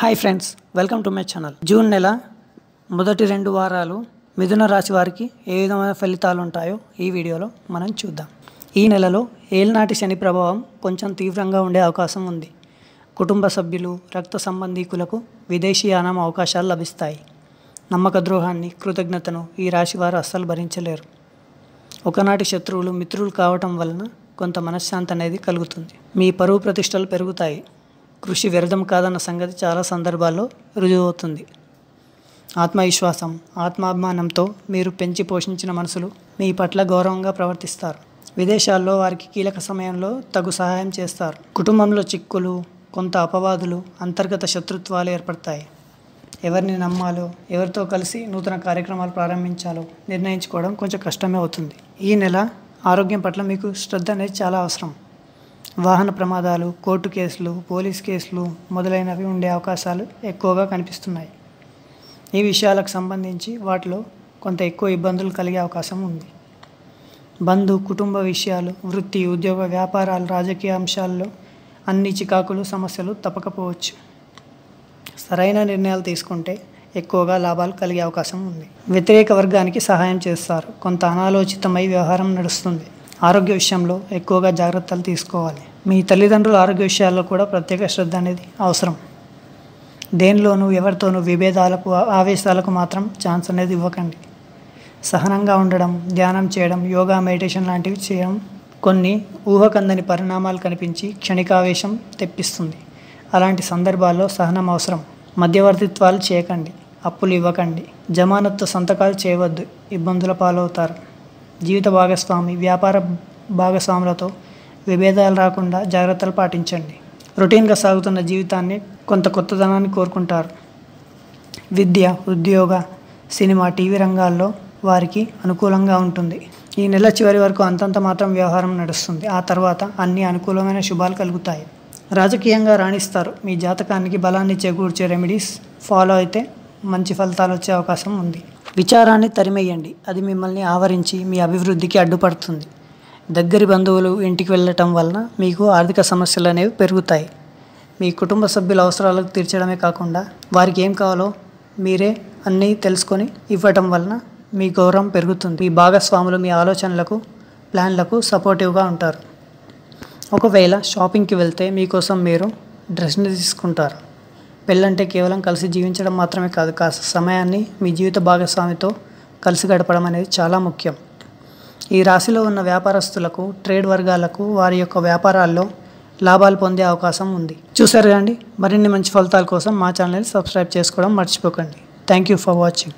hi friends welcome to my channel June నెల మొదటి రెండు వారాలు మిథున రాశి వారికి ఏ విధమైన ఫలితాలు ఉంటాయో ఈ వీడియోలో మనం చూద్దాం ఈ నెలలో ఏలినాటి శని ప్రభావం కొంచెం తీవ్రంగా ఉండే అవకాశం ఉంది కుటుంబ సభ్యులు రక్త సంబంధీకులకు విదేశీ యానం అవకాశాలు లభిస్తాయి నమ్మక ద్రోహాన్ని కృతజ్ఞతను ఈ రాశి వారు అస్సలు భరించలేరు ఒకనాటి శత్రువులు మిత్రులు కావటం వలన కొంత మనశ్శాంతి అనేది కలుగుతుంది మీ పరువు ప్రతిష్టలు పెరుగుతాయి కృషి వ్యర్థం కాదన్న సంగతి చాలా సందర్భాల్లో రుజువవుతుంది ఆత్మవిశ్వాసం ఆత్మాభిమానంతో మీరు పెంచి పోషించిన మనసులు మీ పట్ల గౌరవంగా ప్రవర్తిస్తారు విదేశాల్లో వారికి కీలక సమయంలో తగు సహాయం చేస్తారు కుటుంబంలో చిక్కులు కొంత అపవాదులు అంతర్గత శత్రుత్వాలు ఏర్పడతాయి ఎవరిని నమ్మాలో ఎవరితో కలిసి నూతన కార్యక్రమాలు ప్రారంభించాలో నిర్ణయించుకోవడం కొంచెం కష్టమే అవుతుంది ఈ నెల ఆరోగ్యం పట్ల మీకు శ్రద్ధ అనేది చాలా అవసరం వాహన ప్రమాదాలు కోర్టు కేసులు పోలీస్ కేసులు మొదలైనవి ఉండే అవకాశాలు ఎక్కువగా కనిపిస్తున్నాయి ఈ విషయాలకు సంబంధించి వాటిలో కొంత ఎక్కువ ఇబ్బందులు కలిగే అవకాశం ఉంది బంధు కుటుంబ విషయాలు వృత్తి ఉద్యోగ వ్యాపారాలు రాజకీయ అంశాల్లో అన్ని చికాకులు సమస్యలు తప్పకపోవచ్చు సరైన నిర్ణయాలు తీసుకుంటే ఎక్కువగా లాభాలు కలిగే అవకాశం ఉంది వ్యతిరేక వర్గానికి సహాయం చేస్తారు కొంత అనాలోచితమై వ్యవహారం నడుస్తుంది ఆరోగ్య విషయంలో ఎక్కువగా జాగ్రత్తలు తీసుకోవాలి మీ తల్లిదండ్రుల ఆరోగ్య విషయాల్లో కూడా ప్రత్యేక శ్రద్ధ అనేది అవసరం దేనిలోనూ ఎవరితోనూ విభేదాలకు ఆవేశాలకు మాత్రం ఛాన్స్ అనేది ఇవ్వకండి సహనంగా ఉండడం ధ్యానం చేయడం యోగా మెడిటేషన్ లాంటివి చేయడం కొన్ని ఊహకందని పరిణామాలు కనిపించి క్షణికావేశం తెప్పిస్తుంది అలాంటి సందర్భాల్లో సహనం అవసరం మధ్యవర్తిత్వాలు చేయకండి అప్పులు ఇవ్వకండి జమానత్తు సంతకాలు చేయవద్దు ఇబ్బందుల పాలవుతారు జీవిత భాగస్వామి వ్యాపార భాగస్వాములతో విభేదాలు రాకుండా జాగ్రత్తలు పాటించండి రొటీన్గా సాగుతున్న జీవితాన్ని కొంత కొత్తదనాన్ని కోరుకుంటారు విద్య ఉద్యోగ సినిమా టీవీ రంగాల్లో వారికి అనుకూలంగా ఉంటుంది ఈ నెల చివరి వరకు అంతంత మాత్రం వ్యవహారం నడుస్తుంది ఆ తర్వాత అన్ని అనుకూలమైన శుభాలు కలుగుతాయి రాజకీయంగా రాణిస్తారు మీ జాతకానికి బలాన్ని చేకూర్చే రెమెడీస్ ఫాలో అయితే మంచి ఫలితాలు వచ్చే అవకాశం ఉంది విచారాన్ని తరిమేయండి అది మిమ్మల్ని ఆవరించి మీ అభివృద్ధికి అడ్డుపడుతుంది దగ్గరి బంధువులు ఇంటికి వెళ్ళటం వలన మీకు ఆర్థిక సమస్యలు అనేవి పెరుగుతాయి మీ కుటుంబ సభ్యుల అవసరాలకు తీర్చడమే కాకుండా వారికి ఏం కావాలో మీరే అన్నీ తెలుసుకొని ఇవ్వటం వలన మీ గౌరవం పెరుగుతుంది మీ భాగస్వాములు మీ ఆలోచనలకు ప్లాన్లకు సపోర్టివ్గా ఉంటారు ఒకవేళ షాపింగ్కి వెళ్తే మీకోసం మీరు డ్రెస్ని తీసుకుంటారు పెళ్ళంటే కేవలం కలిసి జీవించడం మాత్రమే కాదు కాస్త సమయాన్ని మీ జీవిత భాగస్వామితో కలిసి గడపడం అనేది చాలా ముఖ్యం ఈ రాశిలో ఉన్న వ్యాపారస్తులకు ట్రేడ్ వర్గాలకు వారి యొక్క వ్యాపారాల్లో లాభాలు పొందే అవకాశం ఉంది చూసారు కదండి మరిన్ని మంచి ఫలితాల కోసం మా ఛానల్ని సబ్స్క్రైబ్ చేసుకోవడం మర్చిపోకండి థ్యాంక్ యూ ఫర్ వాచింగ్